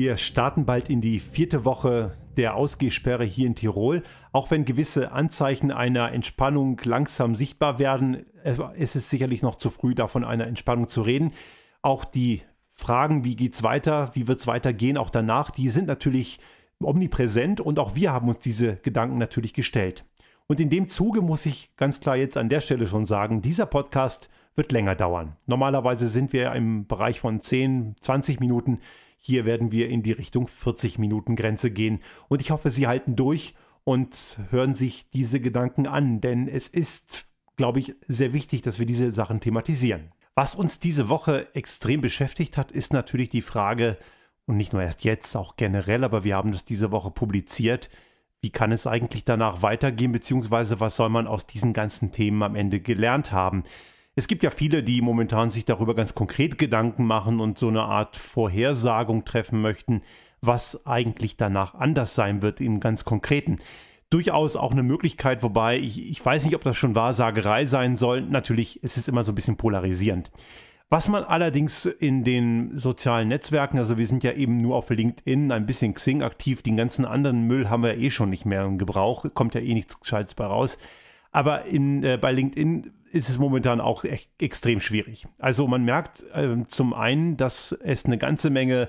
Wir starten bald in die vierte Woche der Ausgehsperre hier in Tirol. Auch wenn gewisse Anzeichen einer Entspannung langsam sichtbar werden, äh, ist es sicherlich noch zu früh, davon einer Entspannung zu reden. Auch die Fragen, wie geht es weiter, wie wird es weitergehen, auch danach, die sind natürlich omnipräsent und auch wir haben uns diese Gedanken natürlich gestellt. Und in dem Zuge muss ich ganz klar jetzt an der Stelle schon sagen, dieser Podcast wird länger dauern. Normalerweise sind wir im Bereich von 10, 20 Minuten. Hier werden wir in die Richtung 40 Minuten Grenze gehen. Und ich hoffe, Sie halten durch und hören sich diese Gedanken an, denn es ist, glaube ich, sehr wichtig, dass wir diese Sachen thematisieren. Was uns diese Woche extrem beschäftigt hat, ist natürlich die Frage, und nicht nur erst jetzt, auch generell, aber wir haben das diese Woche publiziert, wie kann es eigentlich danach weitergehen, beziehungsweise was soll man aus diesen ganzen Themen am Ende gelernt haben? Es gibt ja viele, die momentan sich darüber ganz konkret Gedanken machen und so eine Art Vorhersagung treffen möchten, was eigentlich danach anders sein wird im ganz konkreten. Durchaus auch eine Möglichkeit, wobei ich, ich weiß nicht, ob das schon Wahrsagerei sein soll. Natürlich ist es immer so ein bisschen polarisierend. Was man allerdings in den sozialen Netzwerken, also wir sind ja eben nur auf LinkedIn, ein bisschen Xing aktiv, den ganzen anderen Müll haben wir eh schon nicht mehr im Gebrauch, kommt ja eh nichts Gescheites bei raus. Aber in, äh, bei LinkedIn ist es momentan auch echt extrem schwierig. Also man merkt äh, zum einen, dass es eine ganze Menge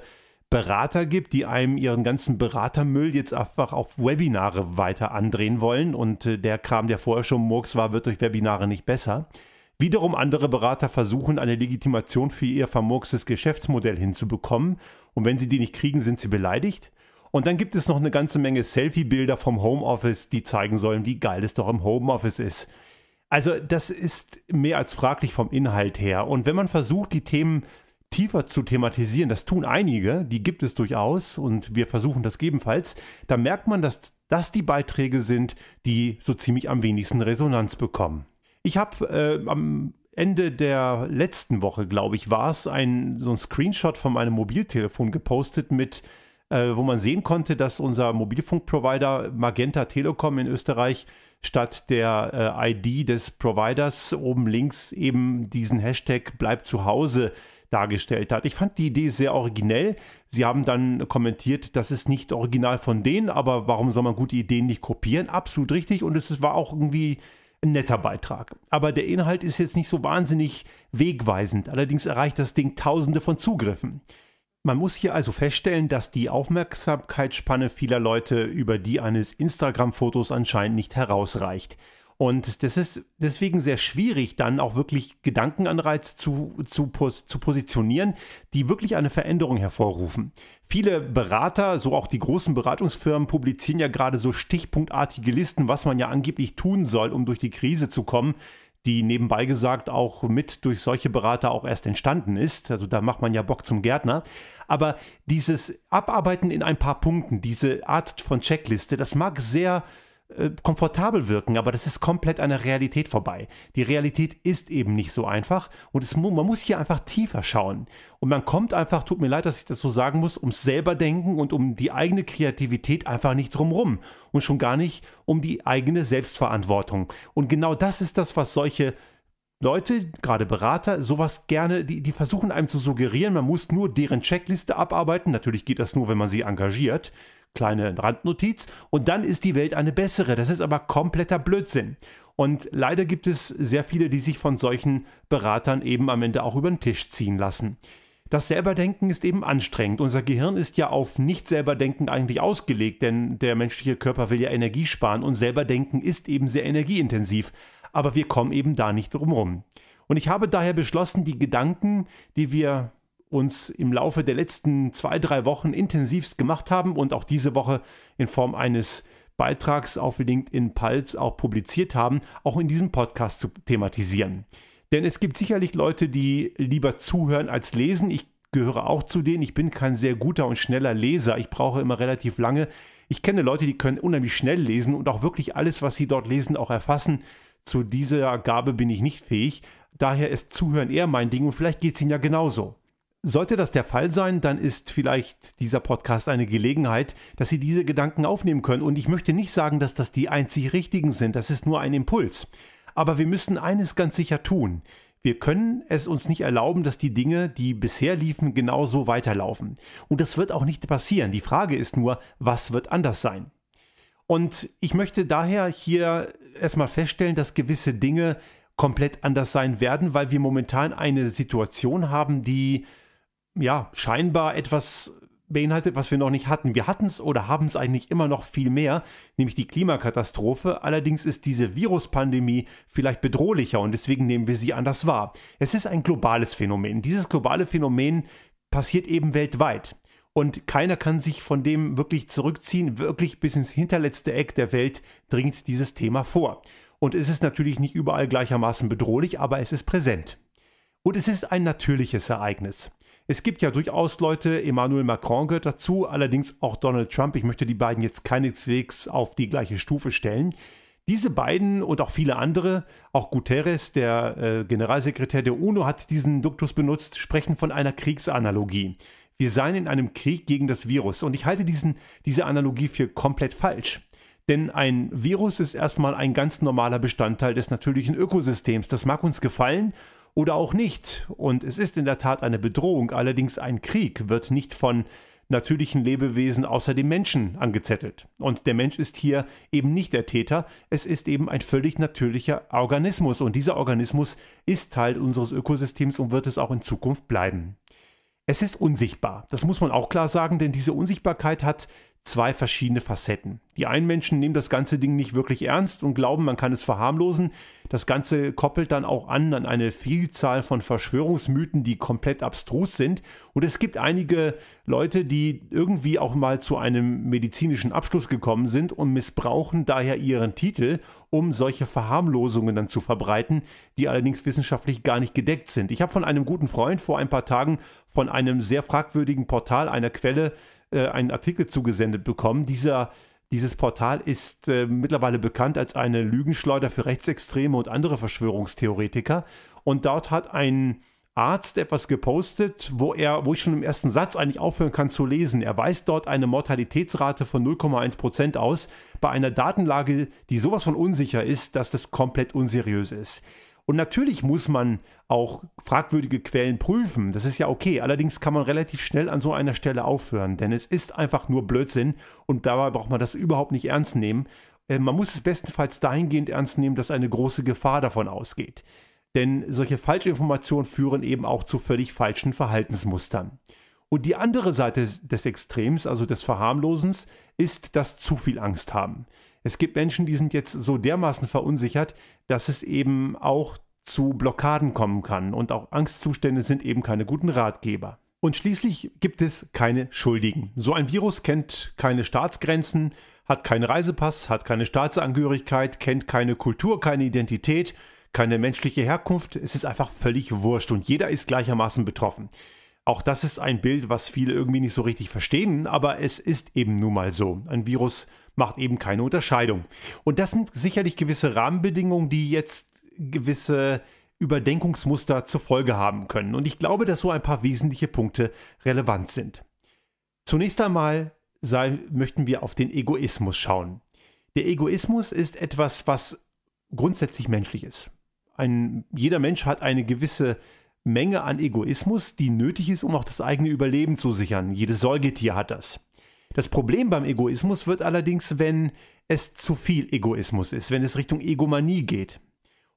Berater gibt, die einem ihren ganzen Beratermüll jetzt einfach auf Webinare weiter andrehen wollen und äh, der Kram, der vorher schon Murks war, wird durch Webinare nicht besser. Wiederum andere Berater versuchen, eine Legitimation für ihr vermurkstes Geschäftsmodell hinzubekommen und wenn sie die nicht kriegen, sind sie beleidigt. Und dann gibt es noch eine ganze Menge Selfie-Bilder vom Homeoffice, die zeigen sollen, wie geil es doch im Homeoffice ist. Also das ist mehr als fraglich vom Inhalt her. Und wenn man versucht, die Themen tiefer zu thematisieren, das tun einige, die gibt es durchaus und wir versuchen das ebenfalls, da merkt man, dass das die Beiträge sind, die so ziemlich am wenigsten Resonanz bekommen. Ich habe äh, am Ende der letzten Woche, glaube ich, war es, ein, so ein Screenshot von meinem Mobiltelefon gepostet mit äh, wo man sehen konnte, dass unser Mobilfunkprovider Magenta Telekom in Österreich statt der äh, ID des Providers oben links eben diesen Hashtag bleibt zu Hause dargestellt hat. Ich fand die Idee sehr originell. Sie haben dann kommentiert, das ist nicht original von denen, aber warum soll man gute Ideen nicht kopieren? Absolut richtig und es war auch irgendwie ein netter Beitrag. Aber der Inhalt ist jetzt nicht so wahnsinnig wegweisend. Allerdings erreicht das Ding tausende von Zugriffen. Man muss hier also feststellen, dass die Aufmerksamkeitsspanne vieler Leute über die eines Instagram-Fotos anscheinend nicht herausreicht. Und das ist deswegen sehr schwierig, dann auch wirklich Gedankenanreize zu, zu, zu positionieren, die wirklich eine Veränderung hervorrufen. Viele Berater, so auch die großen Beratungsfirmen, publizieren ja gerade so stichpunktartige Listen, was man ja angeblich tun soll, um durch die Krise zu kommen die nebenbei gesagt auch mit durch solche Berater auch erst entstanden ist. Also da macht man ja Bock zum Gärtner. Aber dieses Abarbeiten in ein paar Punkten, diese Art von Checkliste, das mag sehr äh, äh, komfortabel wirken, aber das ist komplett an der Realität vorbei. Die Realität ist eben nicht so einfach und es, man muss hier einfach tiefer schauen. Und man kommt einfach, tut mir leid, dass ich das so sagen muss, ums selber denken und um die eigene Kreativität einfach nicht drumrum und schon gar nicht um die eigene Selbstverantwortung. Und genau das ist das, was solche Leute, gerade Berater, sowas gerne, die, die versuchen einem zu suggerieren, man muss nur deren Checkliste abarbeiten. Natürlich geht das nur, wenn man sie engagiert. Kleine Randnotiz. Und dann ist die Welt eine bessere. Das ist aber kompletter Blödsinn. Und leider gibt es sehr viele, die sich von solchen Beratern eben am Ende auch über den Tisch ziehen lassen. Das Selberdenken ist eben anstrengend. Unser Gehirn ist ja auf Nicht-Selberdenken eigentlich ausgelegt, denn der menschliche Körper will ja Energie sparen und Selberdenken ist eben sehr energieintensiv. Aber wir kommen eben da nicht drum rum. Und ich habe daher beschlossen, die Gedanken, die wir uns im Laufe der letzten zwei, drei Wochen intensivst gemacht haben und auch diese Woche in Form eines Beitrags auf LinkedIn Pulse auch publiziert haben, auch in diesem Podcast zu thematisieren. Denn es gibt sicherlich Leute, die lieber zuhören als lesen. Ich gehöre auch zu denen. Ich bin kein sehr guter und schneller Leser. Ich brauche immer relativ lange. Ich kenne Leute, die können unheimlich schnell lesen und auch wirklich alles, was sie dort lesen, auch erfassen. Zu dieser Gabe bin ich nicht fähig. Daher ist Zuhören eher mein Ding und vielleicht geht es Ihnen ja genauso. Sollte das der Fall sein, dann ist vielleicht dieser Podcast eine Gelegenheit, dass Sie diese Gedanken aufnehmen können. Und ich möchte nicht sagen, dass das die einzig richtigen sind, das ist nur ein Impuls. Aber wir müssen eines ganz sicher tun. Wir können es uns nicht erlauben, dass die Dinge, die bisher liefen, genauso weiterlaufen. Und das wird auch nicht passieren. Die Frage ist nur, was wird anders sein? Und ich möchte daher hier erstmal feststellen, dass gewisse Dinge komplett anders sein werden, weil wir momentan eine Situation haben, die ja, scheinbar etwas beinhaltet, was wir noch nicht hatten. Wir hatten es oder haben es eigentlich immer noch viel mehr, nämlich die Klimakatastrophe. Allerdings ist diese Viruspandemie vielleicht bedrohlicher und deswegen nehmen wir sie anders wahr. Es ist ein globales Phänomen. Dieses globale Phänomen passiert eben weltweit. Und keiner kann sich von dem wirklich zurückziehen. Wirklich bis ins hinterletzte Eck der Welt dringt dieses Thema vor. Und es ist natürlich nicht überall gleichermaßen bedrohlich, aber es ist präsent. Und es ist ein natürliches Ereignis. Es gibt ja durchaus Leute, Emmanuel Macron gehört dazu, allerdings auch Donald Trump. Ich möchte die beiden jetzt keineswegs auf die gleiche Stufe stellen. Diese beiden und auch viele andere, auch Guterres, der äh, Generalsekretär der UNO, hat diesen Duktus benutzt, sprechen von einer Kriegsanalogie. Wir seien in einem Krieg gegen das Virus. Und ich halte diesen, diese Analogie für komplett falsch. Denn ein Virus ist erstmal ein ganz normaler Bestandteil des natürlichen Ökosystems. Das mag uns gefallen oder auch nicht. Und es ist in der Tat eine Bedrohung, allerdings ein Krieg wird nicht von natürlichen Lebewesen außer dem Menschen angezettelt. Und der Mensch ist hier eben nicht der Täter, es ist eben ein völlig natürlicher Organismus und dieser Organismus ist Teil unseres Ökosystems und wird es auch in Zukunft bleiben. Es ist unsichtbar, das muss man auch klar sagen, denn diese Unsichtbarkeit hat zwei verschiedene Facetten. Die einen Menschen nehmen das ganze Ding nicht wirklich ernst und glauben, man kann es verharmlosen. Das Ganze koppelt dann auch an an eine Vielzahl von Verschwörungsmythen, die komplett abstrus sind. Und es gibt einige Leute, die irgendwie auch mal zu einem medizinischen Abschluss gekommen sind und missbrauchen daher ihren Titel, um solche Verharmlosungen dann zu verbreiten, die allerdings wissenschaftlich gar nicht gedeckt sind. Ich habe von einem guten Freund vor ein paar Tagen von einem sehr fragwürdigen Portal einer Quelle äh, einen Artikel zugesendet bekommen. Dieser dieses Portal ist äh, mittlerweile bekannt als eine Lügenschleuder für Rechtsextreme und andere Verschwörungstheoretiker. Und dort hat ein Arzt etwas gepostet, wo er, wo ich schon im ersten Satz eigentlich aufhören kann zu lesen. Er weist dort eine Mortalitätsrate von 0,1 aus bei einer Datenlage, die sowas von unsicher ist, dass das komplett unseriös ist. Und natürlich muss man auch fragwürdige Quellen prüfen. Das ist ja okay. Allerdings kann man relativ schnell an so einer Stelle aufhören, denn es ist einfach nur Blödsinn und dabei braucht man das überhaupt nicht ernst nehmen. Ähm, man muss es bestenfalls dahingehend ernst nehmen, dass eine große Gefahr davon ausgeht. Denn solche Falschinformationen führen eben auch zu völlig falschen Verhaltensmustern. Und die andere Seite des Extrems, also des Verharmlosens, ist das zu viel Angst haben. Es gibt Menschen, die sind jetzt so dermaßen verunsichert, dass es eben auch zu Blockaden kommen kann. Und auch Angstzustände sind eben keine guten Ratgeber. Und schließlich gibt es keine Schuldigen. So ein Virus kennt keine Staatsgrenzen, hat keinen Reisepass, hat keine Staatsangehörigkeit, kennt keine Kultur, keine Identität, keine menschliche Herkunft. Es ist einfach völlig wurscht und jeder ist gleichermaßen betroffen. Auch das ist ein Bild, was viele irgendwie nicht so richtig verstehen, aber es ist eben nun mal so. Ein Virus macht eben keine Unterscheidung. Und das sind sicherlich gewisse Rahmenbedingungen, die jetzt gewisse Überdenkungsmuster zur Folge haben können. Und ich glaube, dass so ein paar wesentliche Punkte relevant sind. Zunächst einmal sei, möchten wir auf den Egoismus schauen. Der Egoismus ist etwas, was grundsätzlich menschlich ist. Ein, jeder Mensch hat eine gewisse Menge an Egoismus, die nötig ist, um auch das eigene Überleben zu sichern. Jedes Säugetier hat das. Das Problem beim Egoismus wird allerdings, wenn es zu viel Egoismus ist, wenn es Richtung Egomanie geht.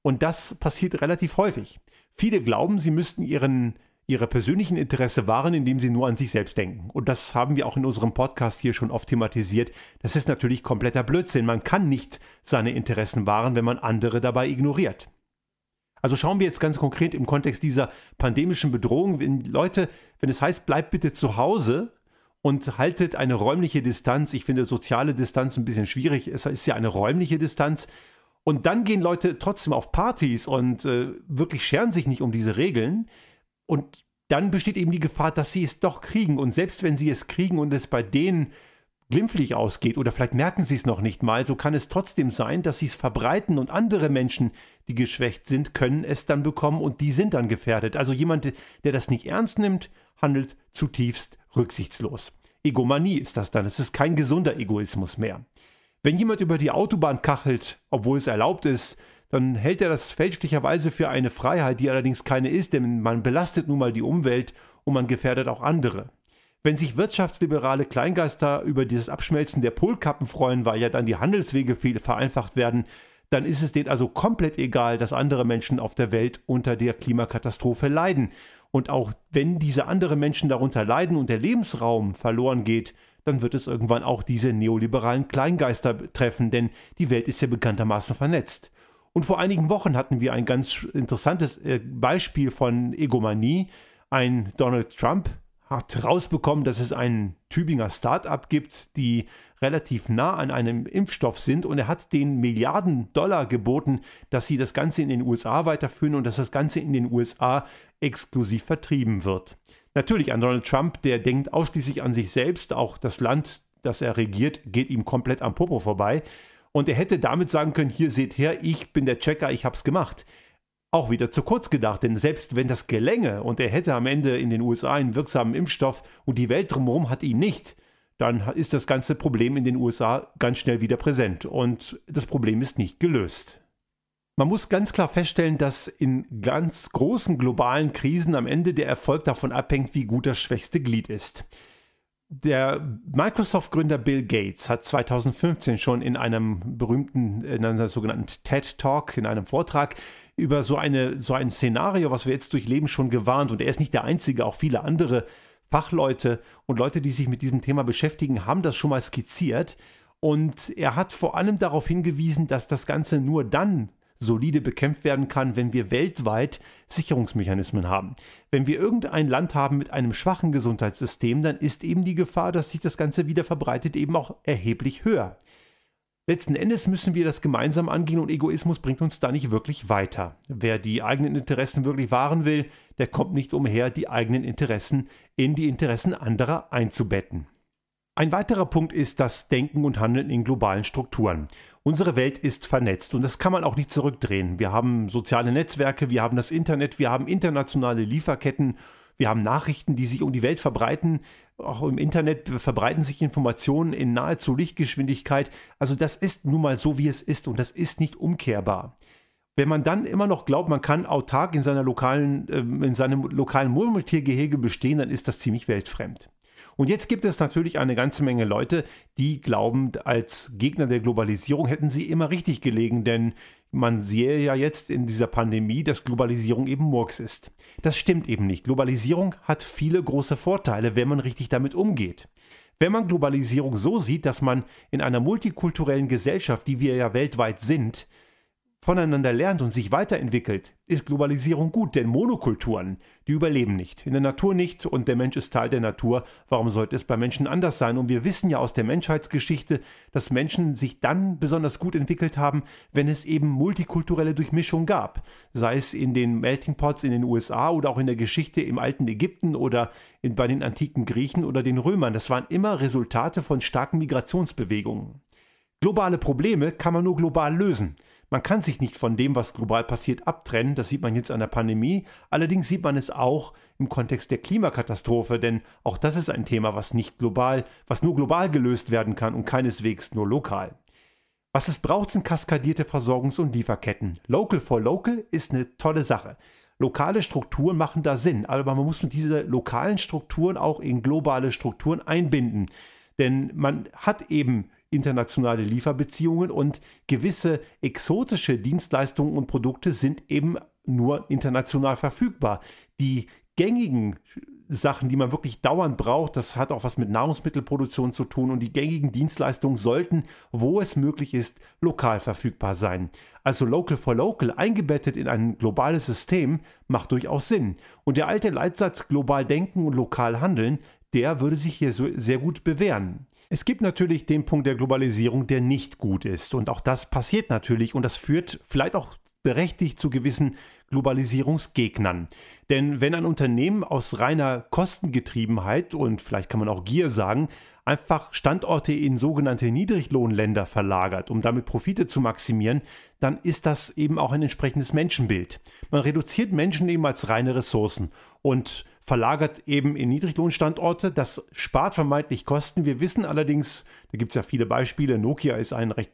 Und das passiert relativ häufig. Viele glauben, sie müssten ihren ihre persönlichen Interesse wahren, indem sie nur an sich selbst denken. Und das haben wir auch in unserem Podcast hier schon oft thematisiert. Das ist natürlich kompletter Blödsinn. Man kann nicht seine Interessen wahren, wenn man andere dabei ignoriert. Also schauen wir jetzt ganz konkret im Kontext dieser pandemischen Bedrohung. Wenn Leute, wenn es heißt, bleibt bitte zu Hause und haltet eine räumliche Distanz. Ich finde soziale Distanz ein bisschen schwierig. Es ist ja eine räumliche Distanz. Und dann gehen Leute trotzdem auf Partys und äh, wirklich scheren sich nicht um diese Regeln. Und dann besteht eben die Gefahr, dass sie es doch kriegen. Und selbst wenn sie es kriegen und es bei denen glimpflich ausgeht oder vielleicht merken sie es noch nicht mal, so kann es trotzdem sein, dass sie es verbreiten und andere Menschen, die geschwächt sind, können es dann bekommen und die sind dann gefährdet. Also jemand, der das nicht ernst nimmt, handelt zutiefst rücksichtslos. Egomanie ist das dann. Es ist kein gesunder Egoismus mehr. Wenn jemand über die Autobahn kachelt, obwohl es erlaubt ist, dann hält er das fälschlicherweise für eine Freiheit, die allerdings keine ist, denn man belastet nun mal die Umwelt und man gefährdet auch andere. Wenn sich wirtschaftsliberale Kleingeister über dieses Abschmelzen der Polkappen freuen, weil ja dann die Handelswege viel vereinfacht werden, dann ist es denen also komplett egal, dass andere Menschen auf der Welt unter der Klimakatastrophe leiden. Und auch wenn diese anderen Menschen darunter leiden und der Lebensraum verloren geht, dann wird es irgendwann auch diese neoliberalen Kleingeister treffen, denn die Welt ist ja bekanntermaßen vernetzt. Und vor einigen Wochen hatten wir ein ganz interessantes äh, Beispiel von Egomanie. Ein Donald Trump, hat rausbekommen, dass es ein Tübinger Start-up gibt, die relativ nah an einem Impfstoff sind und er hat den Milliarden Dollar geboten, dass sie das Ganze in den USA weiterführen und dass das Ganze in den USA exklusiv vertrieben wird. Natürlich an Donald Trump, der denkt ausschließlich an sich selbst, auch das Land, das er regiert, geht ihm komplett am Popo vorbei. Und er hätte damit sagen können, hier seht her, ich bin der Checker, ich hab's gemacht auch wieder zu kurz gedacht, denn selbst wenn das gelänge und er hätte am Ende in den USA einen wirksamen Impfstoff und die Welt drumherum hat ihn nicht, dann ist das ganze Problem in den USA ganz schnell wieder präsent und das Problem ist nicht gelöst. Man muss ganz klar feststellen, dass in ganz großen globalen Krisen am Ende der Erfolg davon abhängt, wie gut das schwächste Glied ist. Der Microsoft-Gründer Bill Gates hat 2015 schon in einem berühmten, äh, in einem sogenannten TED Talk, in einem Vortrag, über so, eine, so ein Szenario, was wir jetzt durchleben, schon gewarnt. Und er ist nicht der Einzige, auch viele andere Fachleute und Leute, die sich mit diesem Thema beschäftigen, haben das schon mal skizziert. Und er hat vor allem darauf hingewiesen, dass das Ganze nur dann solide bekämpft werden kann, wenn wir weltweit Sicherungsmechanismen haben. Wenn wir irgendein Land haben mit einem schwachen Gesundheitssystem, dann ist eben die Gefahr, dass sich das Ganze wieder verbreitet, eben auch erheblich höher. Letzten Endes müssen wir das gemeinsam angehen und Egoismus bringt uns da nicht wirklich weiter. Wer die eigenen Interessen wirklich wahren will, der kommt nicht umher, die eigenen Interessen in die Interessen anderer einzubetten. Ein weiterer Punkt ist das Denken und Handeln in globalen Strukturen. Unsere Welt ist vernetzt und das kann man auch nicht zurückdrehen. Wir haben soziale Netzwerke, wir haben das Internet, wir haben internationale Lieferketten wir haben Nachrichten, die sich um die Welt verbreiten. Auch im Internet verbreiten sich Informationen in nahezu Lichtgeschwindigkeit. Also das ist nun mal so, wie es ist und das ist nicht umkehrbar. Wenn man dann immer noch glaubt, man kann autark in, seiner lokalen, ähm, in seinem lokalen Murmeltiergehege bestehen, dann ist das ziemlich weltfremd. Und jetzt gibt es natürlich eine ganze Menge Leute, die glauben, als Gegner der Globalisierung hätten sie immer richtig gelegen, denn man sehe ja jetzt in dieser Pandemie, dass Globalisierung eben Murks ist. Das stimmt eben nicht. Globalisierung hat viele große Vorteile, wenn man richtig damit umgeht. Wenn man Globalisierung so sieht, dass man in einer multikulturellen Gesellschaft, die wir ja weltweit sind, voneinander lernt und sich weiterentwickelt, ist Globalisierung gut, denn Monokulturen, die überleben nicht, in der Natur nicht und der Mensch ist Teil der Natur, warum sollte es bei Menschen anders sein? Und wir wissen ja aus der Menschheitsgeschichte, dass Menschen sich dann besonders gut entwickelt haben, wenn es eben multikulturelle Durchmischung gab, sei es in den Melting Pots in den USA oder auch in der Geschichte im alten Ägypten oder in, bei den antiken Griechen oder den Römern, das waren immer Resultate von starken Migrationsbewegungen. Globale Probleme kann man nur global lösen. Man kann sich nicht von dem, was global passiert, abtrennen. Das sieht man jetzt an der Pandemie. Allerdings sieht man es auch im Kontext der Klimakatastrophe, denn auch das ist ein Thema, was nicht global, was nur global gelöst werden kann und keineswegs nur lokal. Was es braucht, sind kaskadierte Versorgungs- und Lieferketten. Local for Local ist eine tolle Sache. Lokale Strukturen machen da Sinn, aber man muss diese lokalen Strukturen auch in globale Strukturen einbinden. Denn man hat eben internationale Lieferbeziehungen und gewisse exotische Dienstleistungen und Produkte sind eben nur international verfügbar. Die gängigen Sachen, die man wirklich dauernd braucht, das hat auch was mit Nahrungsmittelproduktion zu tun und die gängigen Dienstleistungen sollten, wo es möglich ist, lokal verfügbar sein. Also Local for Local eingebettet in ein globales System macht durchaus Sinn. Und der alte Leitsatz global denken und lokal handeln, der würde sich hier so sehr gut bewähren. Es gibt natürlich den Punkt der Globalisierung, der nicht gut ist. Und auch das passiert natürlich und das führt vielleicht auch berechtigt zu gewissen Globalisierungsgegnern. Denn wenn ein Unternehmen aus reiner Kostengetriebenheit und vielleicht kann man auch Gier sagen, einfach Standorte in sogenannte Niedriglohnländer verlagert, um damit Profite zu maximieren, dann ist das eben auch ein entsprechendes Menschenbild. Man reduziert Menschen eben als reine Ressourcen und verlagert eben in Niedriglohnstandorte. Das spart vermeintlich Kosten. Wir wissen allerdings, da gibt es ja viele Beispiele, Nokia ist ein recht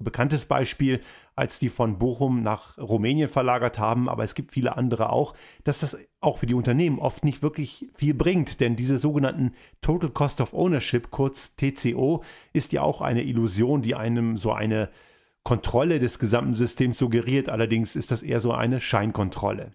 bekanntes Beispiel, als die von Bochum nach Rumänien verlagert haben, aber es gibt viele andere auch, dass das auch für die Unternehmen oft nicht wirklich viel bringt, denn diese sogenannten Total Cost of Ownership, kurz TCO, ist ja auch eine Illusion, die einem so eine Kontrolle des gesamten Systems suggeriert, allerdings ist das eher so eine Scheinkontrolle.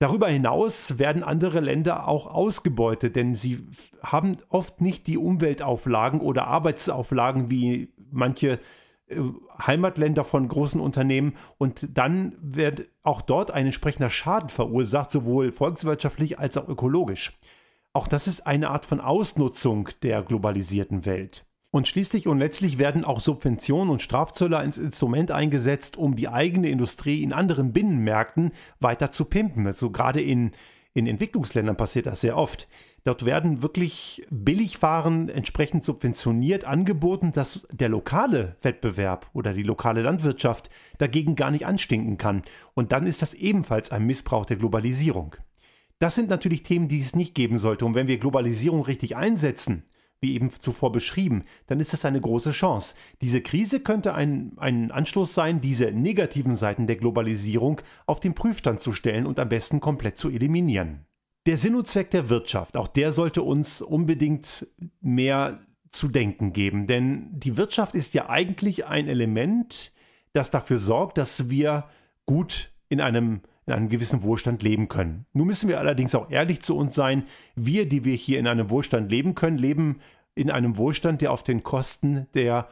Darüber hinaus werden andere Länder auch ausgebeutet, denn sie haben oft nicht die Umweltauflagen oder Arbeitsauflagen wie manche äh, Heimatländer von großen Unternehmen. Und dann wird auch dort ein entsprechender Schaden verursacht, sowohl volkswirtschaftlich als auch ökologisch. Auch das ist eine Art von Ausnutzung der globalisierten Welt. Und schließlich und letztlich werden auch Subventionen und Strafzölle als Instrument eingesetzt, um die eigene Industrie in anderen Binnenmärkten weiter zu pimpen. Also gerade in, in Entwicklungsländern passiert das sehr oft. Dort werden wirklich Billigwaren entsprechend subventioniert angeboten, dass der lokale Wettbewerb oder die lokale Landwirtschaft dagegen gar nicht anstinken kann. Und dann ist das ebenfalls ein Missbrauch der Globalisierung. Das sind natürlich Themen, die es nicht geben sollte. Und wenn wir Globalisierung richtig einsetzen, wie eben zuvor beschrieben, dann ist das eine große Chance. Diese Krise könnte ein, ein Anstoß sein, diese negativen Seiten der Globalisierung auf den Prüfstand zu stellen und am besten komplett zu eliminieren. Der Sinn und Zweck der Wirtschaft, auch der sollte uns unbedingt mehr zu denken geben, denn die Wirtschaft ist ja eigentlich ein Element, das dafür sorgt, dass wir gut in einem in einem gewissen Wohlstand leben können. Nun müssen wir allerdings auch ehrlich zu uns sein, wir, die wir hier in einem Wohlstand leben können, leben in einem Wohlstand, der auf den Kosten der,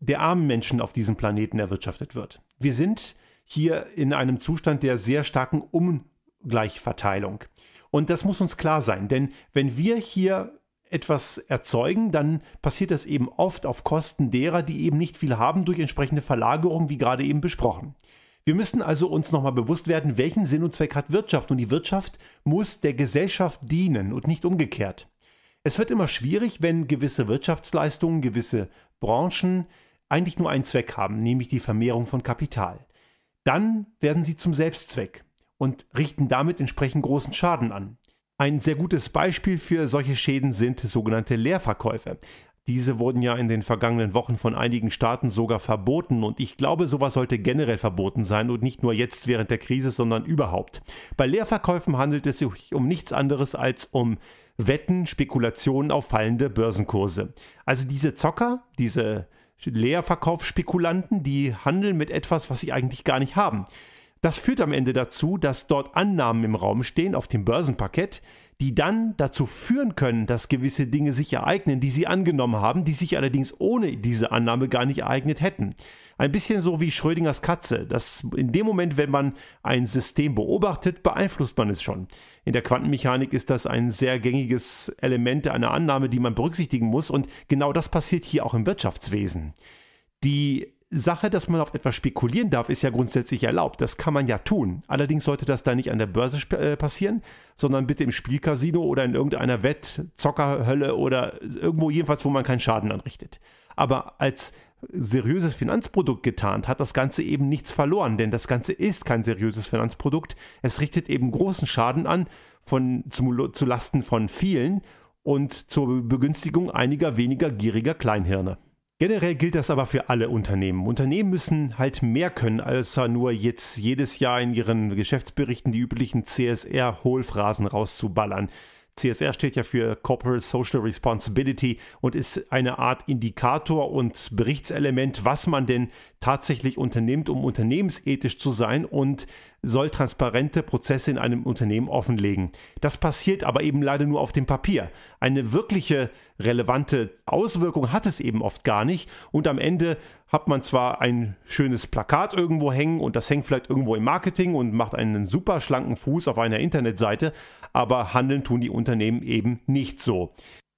der armen Menschen auf diesem Planeten erwirtschaftet wird. Wir sind hier in einem Zustand der sehr starken Ungleichverteilung. Und das muss uns klar sein, denn wenn wir hier etwas erzeugen, dann passiert das eben oft auf Kosten derer, die eben nicht viel haben, durch entsprechende Verlagerung, wie gerade eben besprochen. Wir müssen also uns nochmal bewusst werden, welchen Sinn und Zweck hat Wirtschaft und die Wirtschaft muss der Gesellschaft dienen und nicht umgekehrt. Es wird immer schwierig, wenn gewisse Wirtschaftsleistungen, gewisse Branchen eigentlich nur einen Zweck haben, nämlich die Vermehrung von Kapital. Dann werden sie zum Selbstzweck und richten damit entsprechend großen Schaden an. Ein sehr gutes Beispiel für solche Schäden sind sogenannte Leerverkäufe. Diese wurden ja in den vergangenen Wochen von einigen Staaten sogar verboten und ich glaube, sowas sollte generell verboten sein und nicht nur jetzt während der Krise, sondern überhaupt. Bei Leerverkäufen handelt es sich um nichts anderes als um Wetten, Spekulationen auf fallende Börsenkurse. Also diese Zocker, diese Leerverkaufsspekulanten, die handeln mit etwas, was sie eigentlich gar nicht haben. Das führt am Ende dazu, dass dort Annahmen im Raum stehen auf dem Börsenparkett, die dann dazu führen können, dass gewisse Dinge sich ereignen, die sie angenommen haben, die sich allerdings ohne diese Annahme gar nicht ereignet hätten. Ein bisschen so wie Schrödingers Katze. Das in dem Moment, wenn man ein System beobachtet, beeinflusst man es schon. In der Quantenmechanik ist das ein sehr gängiges Element einer Annahme, die man berücksichtigen muss. Und genau das passiert hier auch im Wirtschaftswesen. Die Sache, dass man auf etwas spekulieren darf, ist ja grundsätzlich erlaubt. Das kann man ja tun. Allerdings sollte das da nicht an der Börse äh, passieren, sondern bitte im Spielcasino oder in irgendeiner Wettzockerhölle oder irgendwo jedenfalls, wo man keinen Schaden anrichtet. Aber als seriöses Finanzprodukt getarnt, hat das Ganze eben nichts verloren, denn das Ganze ist kein seriöses Finanzprodukt. Es richtet eben großen Schaden an, von, zum, zu Lasten von vielen und zur Begünstigung einiger weniger gieriger Kleinhirne. Generell gilt das aber für alle Unternehmen. Unternehmen müssen halt mehr können, als nur jetzt jedes Jahr in ihren Geschäftsberichten die üblichen CSR-Hohlphrasen rauszuballern. CSR steht ja für Corporate Social Responsibility und ist eine Art Indikator und Berichtselement, was man denn tatsächlich unternimmt, um unternehmensethisch zu sein und soll transparente Prozesse in einem Unternehmen offenlegen. Das passiert aber eben leider nur auf dem Papier. Eine wirkliche relevante Auswirkung hat es eben oft gar nicht. Und am Ende hat man zwar ein schönes Plakat irgendwo hängen und das hängt vielleicht irgendwo im Marketing und macht einen super schlanken Fuß auf einer Internetseite, aber handeln tun die Unternehmen eben nicht so.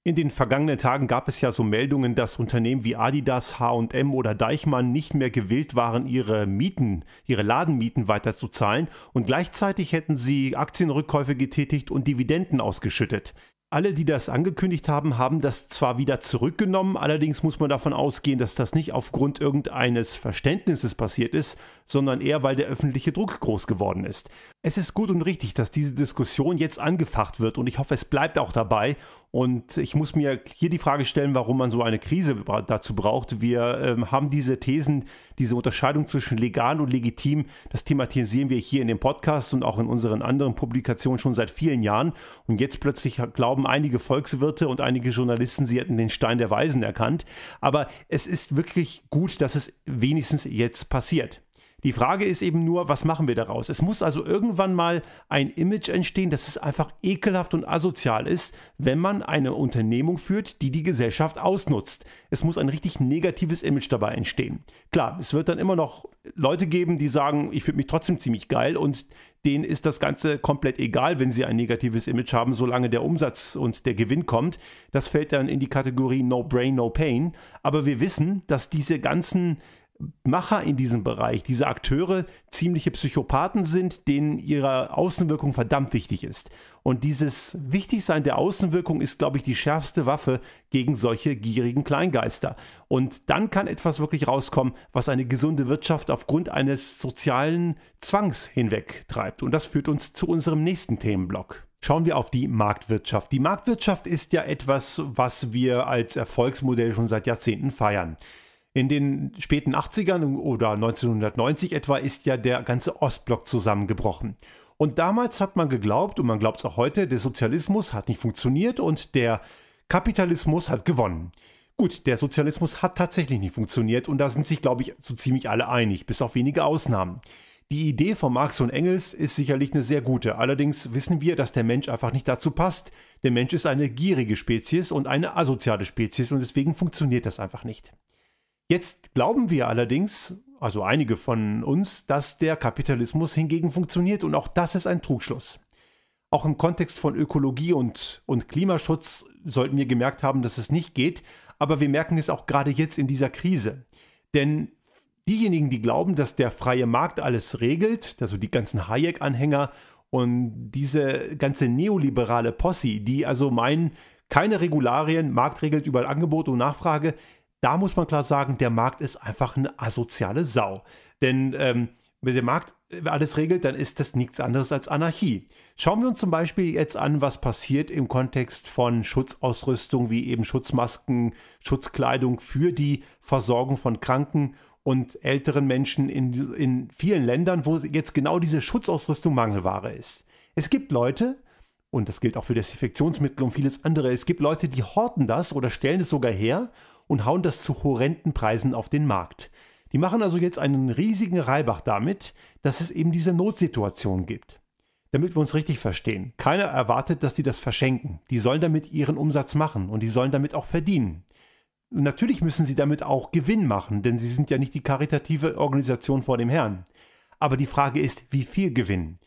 In den vergangenen Tagen gab es ja so Meldungen, dass Unternehmen wie Adidas, HM oder Deichmann nicht mehr gewillt waren, ihre Mieten, ihre Ladenmieten weiterzuzahlen und gleichzeitig hätten sie Aktienrückkäufe getätigt und Dividenden ausgeschüttet. Alle, die das angekündigt haben, haben das zwar wieder zurückgenommen, allerdings muss man davon ausgehen, dass das nicht aufgrund irgendeines Verständnisses passiert ist, sondern eher, weil der öffentliche Druck groß geworden ist. Es ist gut und richtig, dass diese Diskussion jetzt angefacht wird und ich hoffe, es bleibt auch dabei. Und ich muss mir hier die Frage stellen, warum man so eine Krise dazu braucht. Wir ähm, haben diese Thesen diese Unterscheidung zwischen legal und legitim, das thematisieren wir hier in dem Podcast und auch in unseren anderen Publikationen schon seit vielen Jahren. Und jetzt plötzlich glauben einige Volkswirte und einige Journalisten, sie hätten den Stein der Weisen erkannt. Aber es ist wirklich gut, dass es wenigstens jetzt passiert. Die Frage ist eben nur, was machen wir daraus? Es muss also irgendwann mal ein Image entstehen, dass es einfach ekelhaft und asozial ist, wenn man eine Unternehmung führt, die die Gesellschaft ausnutzt. Es muss ein richtig negatives Image dabei entstehen. Klar, es wird dann immer noch Leute geben, die sagen, ich fühle mich trotzdem ziemlich geil und denen ist das Ganze komplett egal, wenn sie ein negatives Image haben, solange der Umsatz und der Gewinn kommt. Das fällt dann in die Kategorie No Brain, No Pain. Aber wir wissen, dass diese ganzen Macher in diesem Bereich, diese Akteure ziemliche Psychopathen sind, denen ihre Außenwirkung verdammt wichtig ist. Und dieses Wichtigsein der Außenwirkung ist, glaube ich, die schärfste Waffe gegen solche gierigen Kleingeister. Und dann kann etwas wirklich rauskommen, was eine gesunde Wirtschaft aufgrund eines sozialen Zwangs hinwegtreibt. Und das führt uns zu unserem nächsten Themenblock. Schauen wir auf die Marktwirtschaft. Die Marktwirtschaft ist ja etwas, was wir als Erfolgsmodell schon seit Jahrzehnten feiern. In den späten 80ern oder 1990 etwa ist ja der ganze Ostblock zusammengebrochen. Und damals hat man geglaubt, und man glaubt es auch heute, der Sozialismus hat nicht funktioniert und der Kapitalismus hat gewonnen. Gut, der Sozialismus hat tatsächlich nicht funktioniert und da sind sich, glaube ich, so ziemlich alle einig, bis auf wenige Ausnahmen. Die Idee von Marx und Engels ist sicherlich eine sehr gute. Allerdings wissen wir, dass der Mensch einfach nicht dazu passt. Der Mensch ist eine gierige Spezies und eine asoziale Spezies und deswegen funktioniert das einfach nicht. Jetzt glauben wir allerdings, also einige von uns, dass der Kapitalismus hingegen funktioniert und auch das ist ein Trugschluss. Auch im Kontext von Ökologie und, und Klimaschutz sollten wir gemerkt haben, dass es nicht geht, aber wir merken es auch gerade jetzt in dieser Krise. Denn diejenigen, die glauben, dass der freie Markt alles regelt, also die ganzen Hayek-Anhänger und diese ganze neoliberale Posse, die also meinen, keine Regularien, Markt regelt über Angebot und Nachfrage, da muss man klar sagen, der Markt ist einfach eine asoziale Sau. Denn ähm, wenn der Markt äh, alles regelt, dann ist das nichts anderes als Anarchie. Schauen wir uns zum Beispiel jetzt an, was passiert im Kontext von Schutzausrüstung wie eben Schutzmasken, Schutzkleidung für die Versorgung von Kranken und älteren Menschen in, in vielen Ländern, wo jetzt genau diese Schutzausrüstung Mangelware ist. Es gibt Leute, und das gilt auch für Desinfektionsmittel und vieles andere, es gibt Leute, die horten das oder stellen es sogar her und hauen das zu horrenden Preisen auf den Markt. Die machen also jetzt einen riesigen Reibach damit, dass es eben diese Notsituation gibt. Damit wir uns richtig verstehen, keiner erwartet, dass die das verschenken. Die sollen damit ihren Umsatz machen und die sollen damit auch verdienen. natürlich müssen sie damit auch Gewinn machen, denn sie sind ja nicht die karitative Organisation vor dem Herrn. Aber die Frage ist, wie viel Gewinn?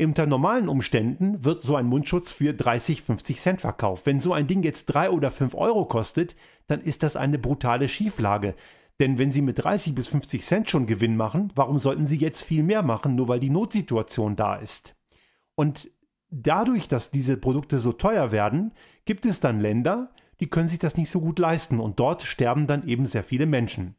Unter normalen Umständen wird so ein Mundschutz für 30, 50 Cent verkauft. Wenn so ein Ding jetzt 3 oder 5 Euro kostet, dann ist das eine brutale Schieflage. Denn wenn Sie mit 30 bis 50 Cent schon Gewinn machen, warum sollten Sie jetzt viel mehr machen, nur weil die Notsituation da ist? Und dadurch, dass diese Produkte so teuer werden, gibt es dann Länder, die können sich das nicht so gut leisten und dort sterben dann eben sehr viele Menschen.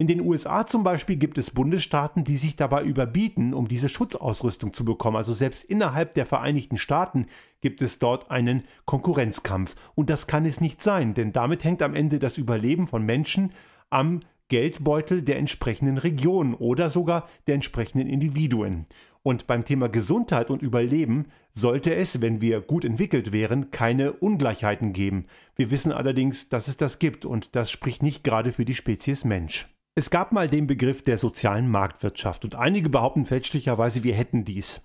In den USA zum Beispiel gibt es Bundesstaaten, die sich dabei überbieten, um diese Schutzausrüstung zu bekommen. Also selbst innerhalb der Vereinigten Staaten gibt es dort einen Konkurrenzkampf. Und das kann es nicht sein, denn damit hängt am Ende das Überleben von Menschen am Geldbeutel der entsprechenden Region oder sogar der entsprechenden Individuen. Und beim Thema Gesundheit und Überleben sollte es, wenn wir gut entwickelt wären, keine Ungleichheiten geben. Wir wissen allerdings, dass es das gibt und das spricht nicht gerade für die Spezies Mensch. Es gab mal den Begriff der sozialen Marktwirtschaft und einige behaupten fälschlicherweise, wir hätten dies.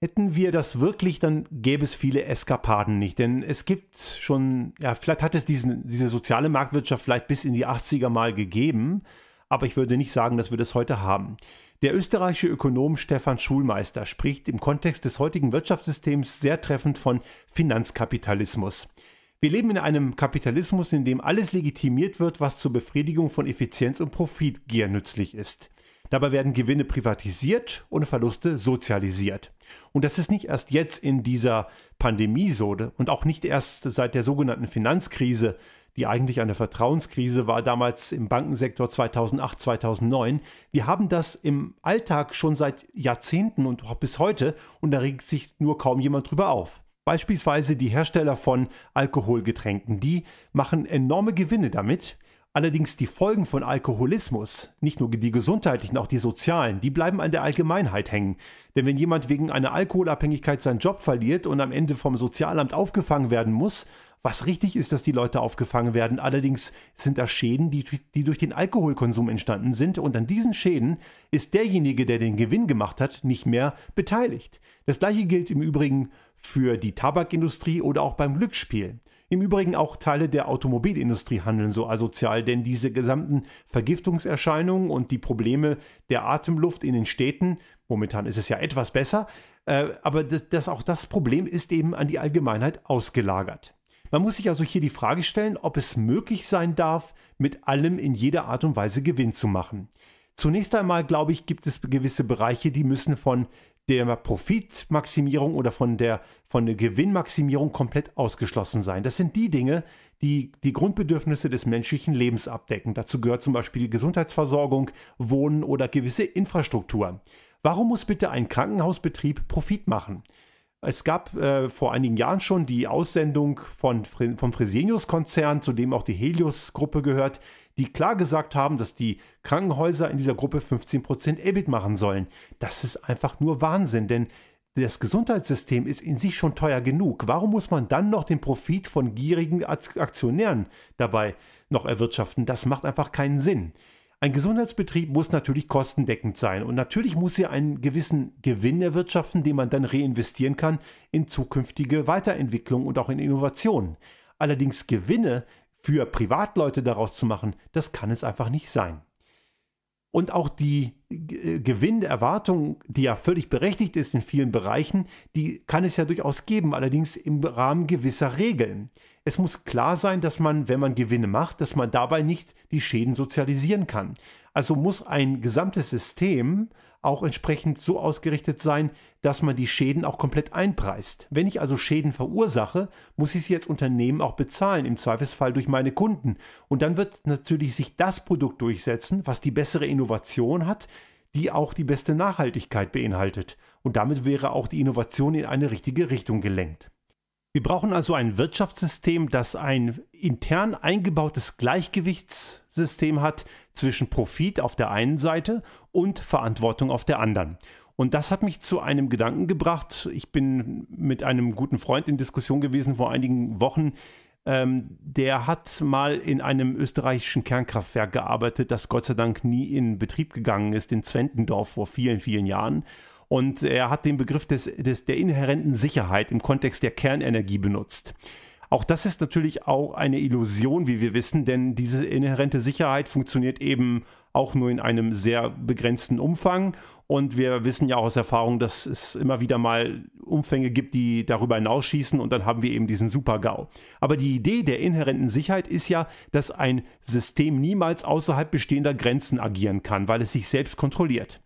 Hätten wir das wirklich, dann gäbe es viele Eskapaden nicht. Denn es gibt schon, ja, vielleicht hat es diesen, diese soziale Marktwirtschaft vielleicht bis in die 80er mal gegeben, aber ich würde nicht sagen, dass wir das heute haben. Der österreichische Ökonom Stefan Schulmeister spricht im Kontext des heutigen Wirtschaftssystems sehr treffend von Finanzkapitalismus. Wir leben in einem Kapitalismus, in dem alles legitimiert wird, was zur Befriedigung von Effizienz und Profitgier nützlich ist. Dabei werden Gewinne privatisiert und Verluste sozialisiert. Und das ist nicht erst jetzt in dieser Pandemie so und auch nicht erst seit der sogenannten Finanzkrise, die eigentlich eine Vertrauenskrise war, damals im Bankensektor 2008, 2009. Wir haben das im Alltag schon seit Jahrzehnten und auch bis heute und da regt sich nur kaum jemand drüber auf. Beispielsweise die Hersteller von Alkoholgetränken, die machen enorme Gewinne damit. Allerdings die Folgen von Alkoholismus, nicht nur die gesundheitlichen, auch die sozialen, die bleiben an der Allgemeinheit hängen. Denn wenn jemand wegen einer Alkoholabhängigkeit seinen Job verliert und am Ende vom Sozialamt aufgefangen werden muss, was richtig ist, dass die Leute aufgefangen werden. Allerdings sind das Schäden, die, die durch den Alkoholkonsum entstanden sind. Und an diesen Schäden ist derjenige, der den Gewinn gemacht hat, nicht mehr beteiligt. Das gleiche gilt im Übrigen für die Tabakindustrie oder auch beim Glücksspiel. Im Übrigen auch Teile der Automobilindustrie handeln so asozial, denn diese gesamten Vergiftungserscheinungen und die Probleme der Atemluft in den Städten, momentan ist es ja etwas besser, äh, aber das, das, auch das Problem ist eben an die Allgemeinheit ausgelagert. Man muss sich also hier die Frage stellen, ob es möglich sein darf, mit allem in jeder Art und Weise Gewinn zu machen. Zunächst einmal, glaube ich, gibt es gewisse Bereiche, die müssen von der Profitmaximierung oder von der, von der Gewinnmaximierung komplett ausgeschlossen sein. Das sind die Dinge, die die Grundbedürfnisse des menschlichen Lebens abdecken. Dazu gehört zum Beispiel Gesundheitsversorgung, Wohnen oder gewisse Infrastruktur. Warum muss bitte ein Krankenhausbetrieb Profit machen? Es gab äh, vor einigen Jahren schon die Aussendung von, vom Fresenius-Konzern, zu dem auch die Helios-Gruppe gehört, die klar gesagt haben, dass die Krankenhäuser in dieser Gruppe 15% EBIT machen sollen. Das ist einfach nur Wahnsinn, denn das Gesundheitssystem ist in sich schon teuer genug. Warum muss man dann noch den Profit von gierigen Aktionären dabei noch erwirtschaften? Das macht einfach keinen Sinn. Ein Gesundheitsbetrieb muss natürlich kostendeckend sein und natürlich muss sie einen gewissen Gewinn erwirtschaften, den man dann reinvestieren kann in zukünftige Weiterentwicklung und auch in Innovationen. Allerdings Gewinne für Privatleute daraus zu machen, das kann es einfach nicht sein. Und auch die äh, Gewinnerwartung, die ja völlig berechtigt ist in vielen Bereichen, die kann es ja durchaus geben, allerdings im Rahmen gewisser Regeln es muss klar sein, dass man, wenn man Gewinne macht, dass man dabei nicht die Schäden sozialisieren kann. Also muss ein gesamtes System auch entsprechend so ausgerichtet sein, dass man die Schäden auch komplett einpreist. Wenn ich also Schäden verursache, muss ich sie als Unternehmen auch bezahlen, im Zweifelsfall durch meine Kunden. Und dann wird natürlich sich das Produkt durchsetzen, was die bessere Innovation hat, die auch die beste Nachhaltigkeit beinhaltet. Und damit wäre auch die Innovation in eine richtige Richtung gelenkt. Wir brauchen also ein Wirtschaftssystem, das ein intern eingebautes Gleichgewichtssystem hat zwischen Profit auf der einen Seite und Verantwortung auf der anderen. Und das hat mich zu einem Gedanken gebracht. Ich bin mit einem guten Freund in Diskussion gewesen vor einigen Wochen. Ähm, der hat mal in einem österreichischen Kernkraftwerk gearbeitet, das Gott sei Dank nie in Betrieb gegangen ist, in Zwentendorf vor vielen, vielen Jahren. Und er hat den Begriff des, des, der inhärenten Sicherheit im Kontext der Kernenergie benutzt. Auch das ist natürlich auch eine Illusion, wie wir wissen, denn diese inhärente Sicherheit funktioniert eben auch nur in einem sehr begrenzten Umfang. Und wir wissen ja auch aus Erfahrung, dass es immer wieder mal Umfänge gibt, die darüber hinausschießen und dann haben wir eben diesen Super-GAU. Aber die Idee der inhärenten Sicherheit ist ja, dass ein System niemals außerhalb bestehender Grenzen agieren kann, weil es sich selbst kontrolliert.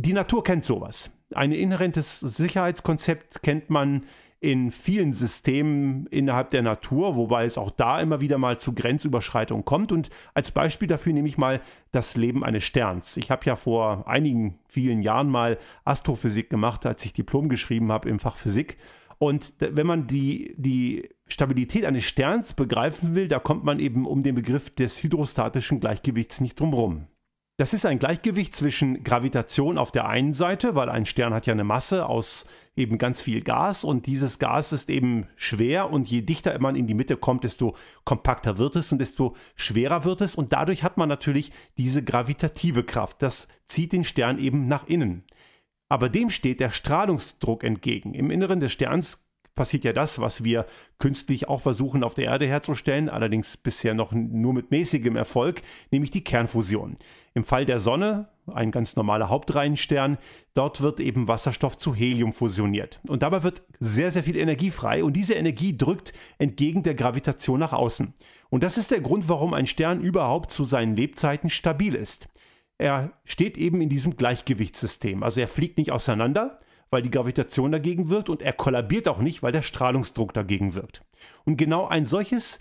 Die Natur kennt sowas. Ein inhärentes Sicherheitskonzept kennt man in vielen Systemen innerhalb der Natur, wobei es auch da immer wieder mal zu Grenzüberschreitungen kommt. Und als Beispiel dafür nehme ich mal das Leben eines Sterns. Ich habe ja vor einigen, vielen Jahren mal Astrophysik gemacht, als ich Diplom geschrieben habe im Fach Physik. Und wenn man die, die Stabilität eines Sterns begreifen will, da kommt man eben um den Begriff des hydrostatischen Gleichgewichts nicht drumherum. Das ist ein Gleichgewicht zwischen Gravitation auf der einen Seite, weil ein Stern hat ja eine Masse aus eben ganz viel Gas und dieses Gas ist eben schwer und je dichter man in die Mitte kommt, desto kompakter wird es und desto schwerer wird es und dadurch hat man natürlich diese gravitative Kraft. Das zieht den Stern eben nach innen. Aber dem steht der Strahlungsdruck entgegen. Im Inneren des Sterns passiert ja das, was wir künstlich auch versuchen auf der Erde herzustellen, allerdings bisher noch nur mit mäßigem Erfolg, nämlich die Kernfusion. Im Fall der Sonne, ein ganz normaler Hauptreihenstern, dort wird eben Wasserstoff zu Helium fusioniert. Und dabei wird sehr, sehr viel Energie frei und diese Energie drückt entgegen der Gravitation nach außen. Und das ist der Grund, warum ein Stern überhaupt zu seinen Lebzeiten stabil ist. Er steht eben in diesem Gleichgewichtssystem, also er fliegt nicht auseinander, weil die Gravitation dagegen wirkt und er kollabiert auch nicht, weil der Strahlungsdruck dagegen wirkt. Und genau ein solches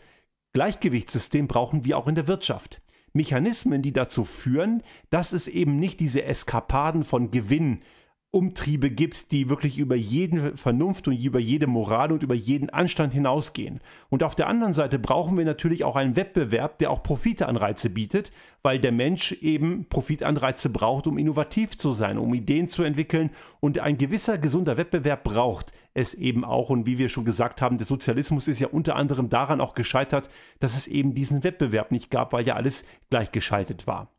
Gleichgewichtssystem brauchen wir auch in der Wirtschaft. Mechanismen, die dazu führen, dass es eben nicht diese Eskapaden von Gewinn, Umtriebe gibt, die wirklich über jeden Vernunft und über jede Moral und über jeden Anstand hinausgehen. Und auf der anderen Seite brauchen wir natürlich auch einen Wettbewerb, der auch Profiteanreize bietet, weil der Mensch eben Profitanreize braucht, um innovativ zu sein, um Ideen zu entwickeln und ein gewisser gesunder Wettbewerb braucht es eben auch. Und wie wir schon gesagt haben, der Sozialismus ist ja unter anderem daran auch gescheitert, dass es eben diesen Wettbewerb nicht gab, weil ja alles gleichgeschaltet war.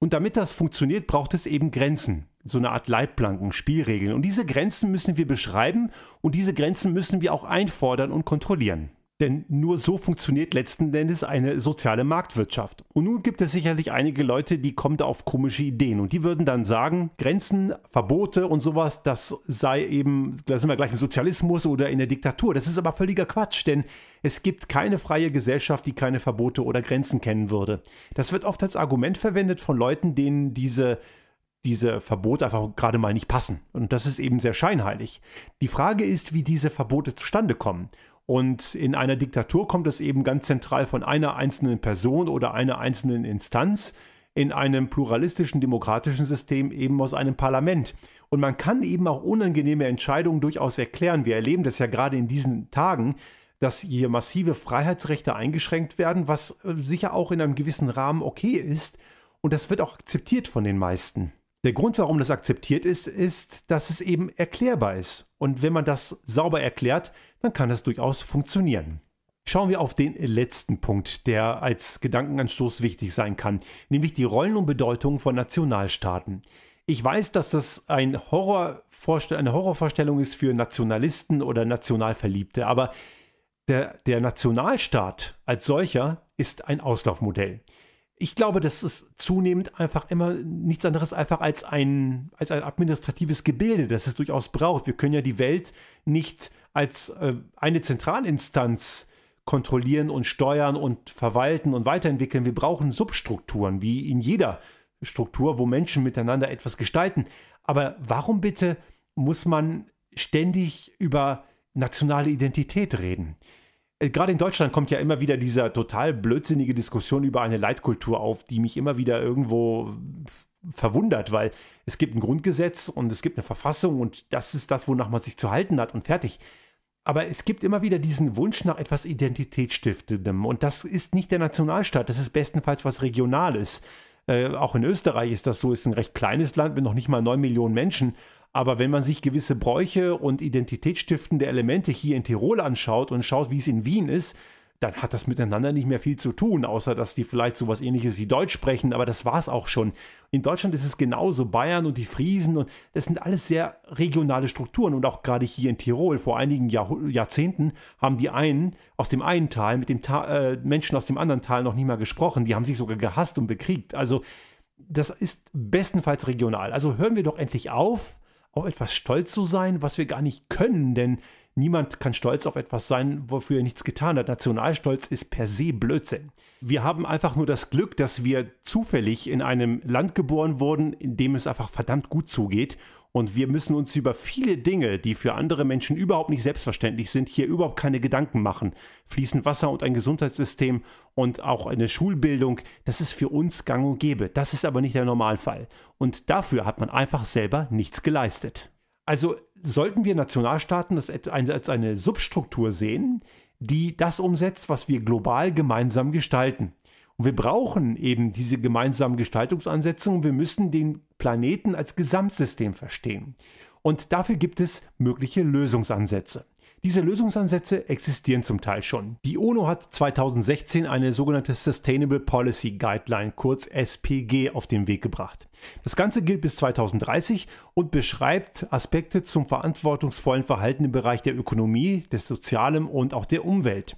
Und damit das funktioniert, braucht es eben Grenzen so eine Art Leitplanken, Spielregeln. Und diese Grenzen müssen wir beschreiben und diese Grenzen müssen wir auch einfordern und kontrollieren. Denn nur so funktioniert letzten Endes eine soziale Marktwirtschaft. Und nun gibt es sicherlich einige Leute, die kommen da auf komische Ideen und die würden dann sagen, Grenzen, Verbote und sowas, das sei eben, da sind wir gleich im Sozialismus oder in der Diktatur. Das ist aber völliger Quatsch, denn es gibt keine freie Gesellschaft, die keine Verbote oder Grenzen kennen würde. Das wird oft als Argument verwendet von Leuten, denen diese diese Verbote einfach gerade mal nicht passen. Und das ist eben sehr scheinheilig. Die Frage ist, wie diese Verbote zustande kommen. Und in einer Diktatur kommt es eben ganz zentral von einer einzelnen Person oder einer einzelnen Instanz, in einem pluralistischen demokratischen System eben aus einem Parlament. Und man kann eben auch unangenehme Entscheidungen durchaus erklären. Wir erleben das ja gerade in diesen Tagen, dass hier massive Freiheitsrechte eingeschränkt werden, was äh, sicher auch in einem gewissen Rahmen okay ist. Und das wird auch akzeptiert von den meisten. Der Grund, warum das akzeptiert ist, ist, dass es eben erklärbar ist. Und wenn man das sauber erklärt, dann kann das durchaus funktionieren. Schauen wir auf den letzten Punkt, der als Gedankenanstoß wichtig sein kann, nämlich die Rollen und Bedeutung von Nationalstaaten. Ich weiß, dass das ein Horrorvorstell eine Horrorvorstellung ist für Nationalisten oder Nationalverliebte, aber der, der Nationalstaat als solcher ist ein Auslaufmodell ich glaube, das ist zunehmend einfach immer nichts anderes einfach als ein, als ein administratives Gebilde, das es durchaus braucht. Wir können ja die Welt nicht als äh, eine Zentralinstanz kontrollieren und steuern und verwalten und weiterentwickeln. Wir brauchen Substrukturen, wie in jeder Struktur, wo Menschen miteinander etwas gestalten. Aber warum bitte muss man ständig über nationale Identität reden? Äh, gerade in Deutschland kommt ja immer wieder dieser total blödsinnige Diskussion über eine Leitkultur auf, die mich immer wieder irgendwo verwundert, weil es gibt ein Grundgesetz und es gibt eine Verfassung und das ist das, wonach man sich zu halten hat und fertig. Aber es gibt immer wieder diesen Wunsch nach etwas Identitätsstiftendem und das ist nicht der Nationalstaat, das ist bestenfalls was Regionales. Äh, auch in Österreich ist das so, ist ein recht kleines Land mit noch nicht mal 9 Millionen Menschen aber wenn man sich gewisse Bräuche und identitätsstiftende Elemente hier in Tirol anschaut und schaut, wie es in Wien ist, dann hat das miteinander nicht mehr viel zu tun, außer dass die vielleicht so was ähnliches wie Deutsch sprechen, aber das war es auch schon. In Deutschland ist es genauso, Bayern und die Friesen und das sind alles sehr regionale Strukturen und auch gerade hier in Tirol vor einigen Jahr Jahrzehnten haben die einen aus dem einen Tal mit den Ta äh, Menschen aus dem anderen Tal noch nie mal gesprochen, die haben sich sogar gehasst und bekriegt. Also das ist bestenfalls regional. Also hören wir doch endlich auf, auf etwas stolz zu sein, was wir gar nicht können, denn niemand kann stolz auf etwas sein, wofür er nichts getan hat. Nationalstolz ist per se Blödsinn. Wir haben einfach nur das Glück, dass wir zufällig in einem Land geboren wurden, in dem es einfach verdammt gut zugeht und wir müssen uns über viele Dinge, die für andere Menschen überhaupt nicht selbstverständlich sind, hier überhaupt keine Gedanken machen. Fließend Wasser und ein Gesundheitssystem und auch eine Schulbildung, das ist für uns gang und gäbe. Das ist aber nicht der Normalfall. Und dafür hat man einfach selber nichts geleistet. Also sollten wir Nationalstaaten das als eine Substruktur sehen, die das umsetzt, was wir global gemeinsam gestalten. Und wir brauchen eben diese gemeinsamen Gestaltungsansätze und wir müssen den Planeten als Gesamtsystem verstehen. Und dafür gibt es mögliche Lösungsansätze. Diese Lösungsansätze existieren zum Teil schon. Die UNO hat 2016 eine sogenannte Sustainable Policy Guideline, kurz SPG, auf den Weg gebracht. Das Ganze gilt bis 2030 und beschreibt Aspekte zum verantwortungsvollen Verhalten im Bereich der Ökonomie, des Sozialen und auch der Umwelt.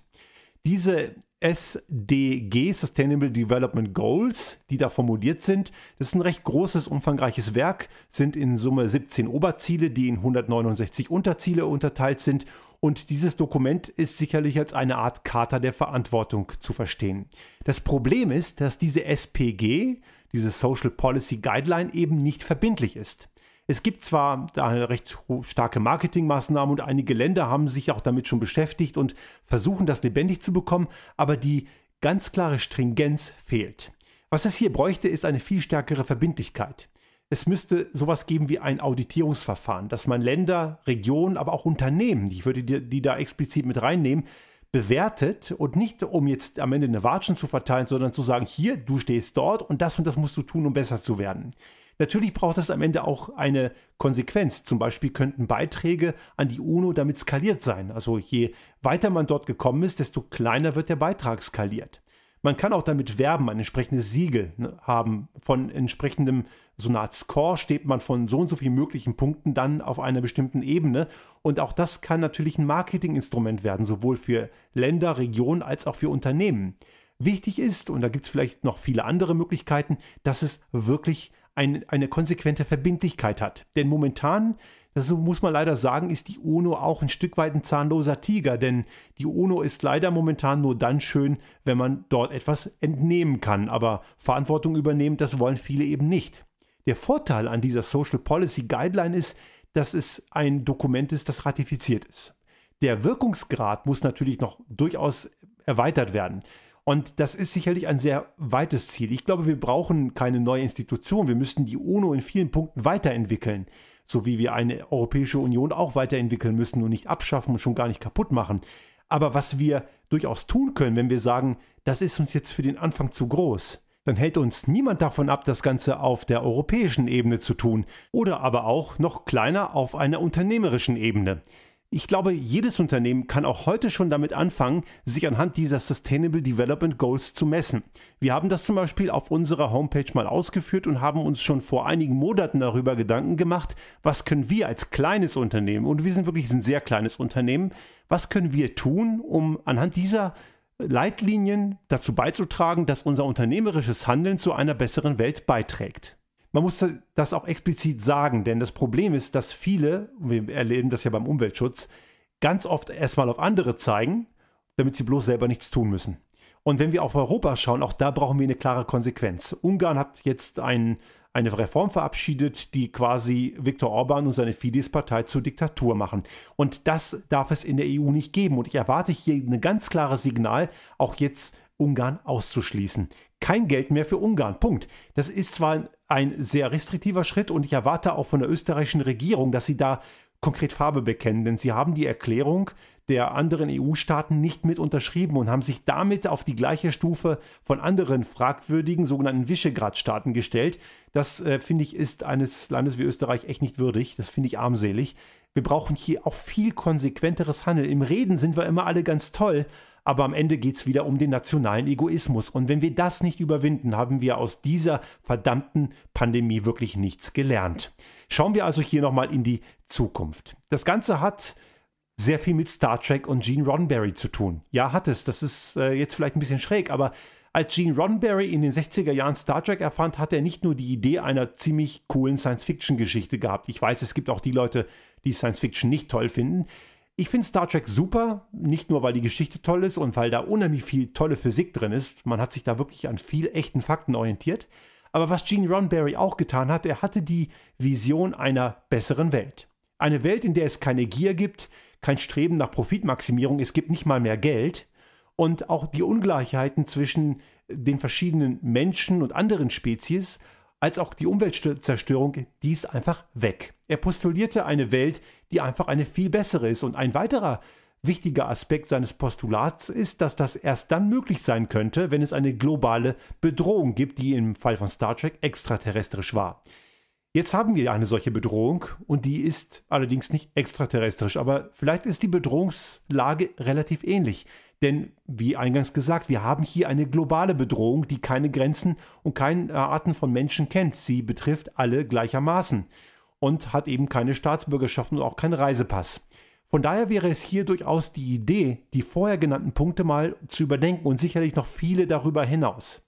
Diese SDG, Sustainable Development Goals, die da formuliert sind. Das ist ein recht großes, umfangreiches Werk, sind in Summe 17 Oberziele, die in 169 Unterziele unterteilt sind. Und dieses Dokument ist sicherlich als eine Art Charta der Verantwortung zu verstehen. Das Problem ist, dass diese SPG, diese Social Policy Guideline, eben nicht verbindlich ist. Es gibt zwar da recht starke Marketingmaßnahmen und einige Länder haben sich auch damit schon beschäftigt und versuchen das lebendig zu bekommen, aber die ganz klare Stringenz fehlt. Was es hier bräuchte, ist eine viel stärkere Verbindlichkeit. Es müsste sowas geben wie ein Auditierungsverfahren, dass man Länder, Regionen, aber auch Unternehmen, ich würde die, die da explizit mit reinnehmen, bewertet und nicht um jetzt am Ende eine Watschen zu verteilen, sondern zu sagen, hier, du stehst dort und das und das musst du tun, um besser zu werden. Natürlich braucht das am Ende auch eine Konsequenz. Zum Beispiel könnten Beiträge an die UNO damit skaliert sein. Also je weiter man dort gekommen ist, desto kleiner wird der Beitrag skaliert. Man kann auch damit werben, ein entsprechendes Siegel ne, haben. Von entsprechendem, so eine Art Score steht man von so und so vielen möglichen Punkten dann auf einer bestimmten Ebene. Und auch das kann natürlich ein Marketinginstrument werden, sowohl für Länder, Regionen als auch für Unternehmen. Wichtig ist, und da gibt es vielleicht noch viele andere Möglichkeiten, dass es wirklich ein, eine konsequente Verbindlichkeit hat. Denn momentan, das muss man leider sagen, ist die UNO auch ein Stück weit ein zahnloser Tiger, denn die UNO ist leider momentan nur dann schön, wenn man dort etwas entnehmen kann. Aber Verantwortung übernehmen, das wollen viele eben nicht. Der Vorteil an dieser Social Policy Guideline ist, dass es ein Dokument ist, das ratifiziert ist. Der Wirkungsgrad muss natürlich noch durchaus erweitert werden. Und das ist sicherlich ein sehr weites Ziel. Ich glaube, wir brauchen keine neue Institution. Wir müssten die UNO in vielen Punkten weiterentwickeln, so wie wir eine Europäische Union auch weiterentwickeln müssen und nicht abschaffen und schon gar nicht kaputt machen. Aber was wir durchaus tun können, wenn wir sagen, das ist uns jetzt für den Anfang zu groß, dann hält uns niemand davon ab, das Ganze auf der europäischen Ebene zu tun oder aber auch noch kleiner auf einer unternehmerischen Ebene. Ich glaube, jedes Unternehmen kann auch heute schon damit anfangen, sich anhand dieser Sustainable Development Goals zu messen. Wir haben das zum Beispiel auf unserer Homepage mal ausgeführt und haben uns schon vor einigen Monaten darüber Gedanken gemacht, was können wir als kleines Unternehmen, und wir sind wirklich ein sehr kleines Unternehmen, was können wir tun, um anhand dieser Leitlinien dazu beizutragen, dass unser unternehmerisches Handeln zu einer besseren Welt beiträgt man muss das auch explizit sagen, denn das Problem ist, dass viele, wir erleben das ja beim Umweltschutz, ganz oft erstmal auf andere zeigen, damit sie bloß selber nichts tun müssen. Und wenn wir auf Europa schauen, auch da brauchen wir eine klare Konsequenz. Ungarn hat jetzt ein, eine Reform verabschiedet, die quasi Viktor Orban und seine Fidesz-Partei zur Diktatur machen. Und das darf es in der EU nicht geben. Und ich erwarte hier ein ganz klares Signal, auch jetzt Ungarn auszuschließen kein Geld mehr für Ungarn. Punkt. Das ist zwar ein sehr restriktiver Schritt und ich erwarte auch von der österreichischen Regierung, dass sie da konkret Farbe bekennen, denn sie haben die Erklärung der anderen EU-Staaten nicht mit unterschrieben und haben sich damit auf die gleiche Stufe von anderen fragwürdigen sogenannten Visegrad-Staaten gestellt. Das äh, finde ich ist eines Landes wie Österreich echt nicht würdig. Das finde ich armselig. Wir brauchen hier auch viel konsequenteres Handeln. Im Reden sind wir immer alle ganz toll, aber am Ende geht es wieder um den nationalen Egoismus. Und wenn wir das nicht überwinden, haben wir aus dieser verdammten Pandemie wirklich nichts gelernt. Schauen wir also hier nochmal in die Zukunft. Das Ganze hat sehr viel mit Star Trek und Gene Roddenberry zu tun. Ja, hat es. Das ist äh, jetzt vielleicht ein bisschen schräg, aber als Gene Roddenberry in den 60er Jahren Star Trek erfand, hat er nicht nur die Idee einer ziemlich coolen Science-Fiction-Geschichte gehabt. Ich weiß, es gibt auch die Leute, die Science Fiction nicht toll finden. Ich finde Star Trek super, nicht nur weil die Geschichte toll ist und weil da unheimlich viel tolle Physik drin ist. Man hat sich da wirklich an viel echten Fakten orientiert. Aber was Gene Roddenberry auch getan hat, er hatte die Vision einer besseren Welt. Eine Welt, in der es keine Gier gibt, kein Streben nach Profitmaximierung, es gibt nicht mal mehr Geld. Und auch die Ungleichheiten zwischen den verschiedenen Menschen und anderen Spezies als auch die Umweltzerstörung, die ist einfach weg. Er postulierte eine Welt, die einfach eine viel bessere ist. Und ein weiterer wichtiger Aspekt seines Postulats ist, dass das erst dann möglich sein könnte, wenn es eine globale Bedrohung gibt, die im Fall von Star Trek extraterrestrisch war. Jetzt haben wir eine solche Bedrohung und die ist allerdings nicht extraterrestrisch, aber vielleicht ist die Bedrohungslage relativ ähnlich. Denn wie eingangs gesagt, wir haben hier eine globale Bedrohung, die keine Grenzen und keine äh, Arten von Menschen kennt. Sie betrifft alle gleichermaßen und hat eben keine Staatsbürgerschaft und auch keinen Reisepass. Von daher wäre es hier durchaus die Idee, die vorher genannten Punkte mal zu überdenken und sicherlich noch viele darüber hinaus.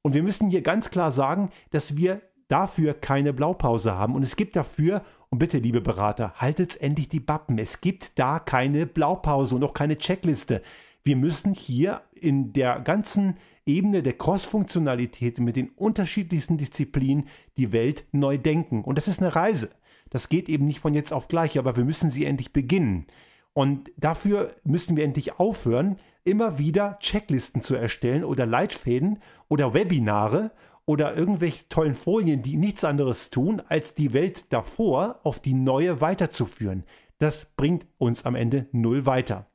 Und wir müssen hier ganz klar sagen, dass wir dafür keine Blaupause haben. Und es gibt dafür, und bitte, liebe Berater, haltet endlich die Bappen. Es gibt da keine Blaupause und auch keine Checkliste. Wir müssen hier in der ganzen Ebene der Cross-Funktionalität mit den unterschiedlichsten Disziplinen die Welt neu denken. Und das ist eine Reise. Das geht eben nicht von jetzt auf gleich, aber wir müssen sie endlich beginnen. Und dafür müssen wir endlich aufhören, immer wieder Checklisten zu erstellen oder Leitfäden oder Webinare oder irgendwelche tollen Folien, die nichts anderes tun, als die Welt davor auf die neue weiterzuführen. Das bringt uns am Ende null weiter.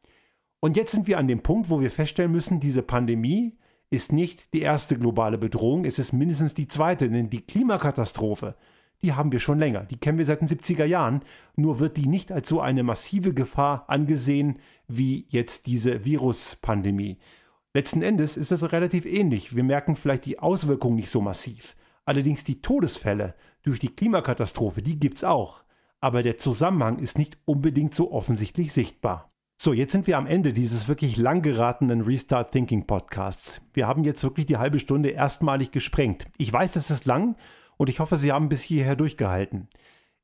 Und jetzt sind wir an dem Punkt, wo wir feststellen müssen, diese Pandemie ist nicht die erste globale Bedrohung, es ist mindestens die zweite, denn die Klimakatastrophe, die haben wir schon länger, die kennen wir seit den 70er Jahren, nur wird die nicht als so eine massive Gefahr angesehen wie jetzt diese Viruspandemie. pandemie Letzten Endes ist das relativ ähnlich. Wir merken vielleicht die Auswirkungen nicht so massiv. Allerdings die Todesfälle durch die Klimakatastrophe, die gibt es auch. Aber der Zusammenhang ist nicht unbedingt so offensichtlich sichtbar. So, jetzt sind wir am Ende dieses wirklich lang geratenen Restart Thinking Podcasts. Wir haben jetzt wirklich die halbe Stunde erstmalig gesprengt. Ich weiß, das ist lang und ich hoffe, Sie haben bis hierher durchgehalten.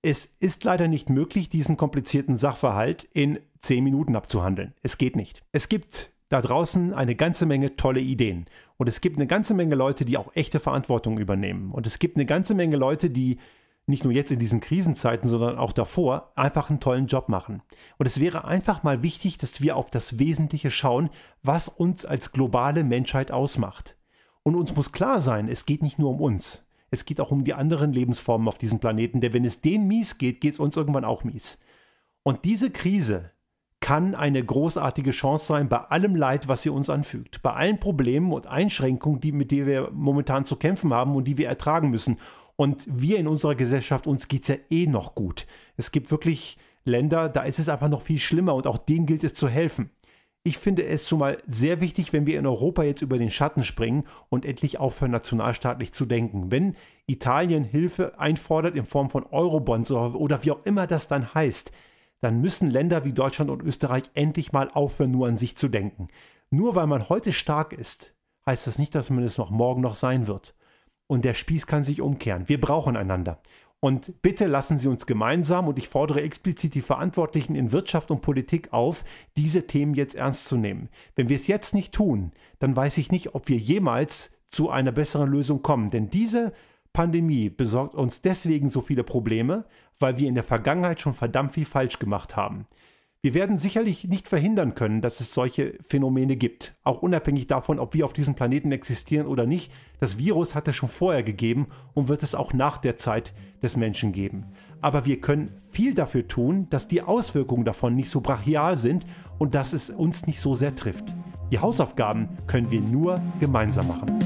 Es ist leider nicht möglich, diesen komplizierten Sachverhalt in 10 Minuten abzuhandeln. Es geht nicht. Es gibt da draußen eine ganze Menge tolle Ideen. Und es gibt eine ganze Menge Leute, die auch echte Verantwortung übernehmen. Und es gibt eine ganze Menge Leute, die nicht nur jetzt in diesen Krisenzeiten, sondern auch davor einfach einen tollen Job machen. Und es wäre einfach mal wichtig, dass wir auf das Wesentliche schauen, was uns als globale Menschheit ausmacht. Und uns muss klar sein, es geht nicht nur um uns. Es geht auch um die anderen Lebensformen auf diesem Planeten, denn wenn es denen mies geht, geht es uns irgendwann auch mies. Und diese Krise, kann eine großartige Chance sein bei allem Leid, was sie uns anfügt, bei allen Problemen und Einschränkungen, die, mit denen wir momentan zu kämpfen haben und die wir ertragen müssen. Und wir in unserer Gesellschaft, uns geht es ja eh noch gut. Es gibt wirklich Länder, da ist es einfach noch viel schlimmer und auch denen gilt es zu helfen. Ich finde es schon mal sehr wichtig, wenn wir in Europa jetzt über den Schatten springen und endlich auch für nationalstaatlich zu denken. Wenn Italien Hilfe einfordert in Form von Eurobonds oder wie auch immer das dann heißt, dann müssen Länder wie Deutschland und Österreich endlich mal aufhören, nur an sich zu denken. Nur weil man heute stark ist, heißt das nicht, dass man es noch morgen noch sein wird. Und der Spieß kann sich umkehren. Wir brauchen einander. Und bitte lassen Sie uns gemeinsam, und ich fordere explizit die Verantwortlichen in Wirtschaft und Politik auf, diese Themen jetzt ernst zu nehmen. Wenn wir es jetzt nicht tun, dann weiß ich nicht, ob wir jemals zu einer besseren Lösung kommen. Denn diese Pandemie besorgt uns deswegen so viele Probleme, weil wir in der Vergangenheit schon verdammt viel falsch gemacht haben. Wir werden sicherlich nicht verhindern können, dass es solche Phänomene gibt. Auch unabhängig davon, ob wir auf diesem Planeten existieren oder nicht. Das Virus hat es schon vorher gegeben und wird es auch nach der Zeit des Menschen geben. Aber wir können viel dafür tun, dass die Auswirkungen davon nicht so brachial sind und dass es uns nicht so sehr trifft. Die Hausaufgaben können wir nur gemeinsam machen.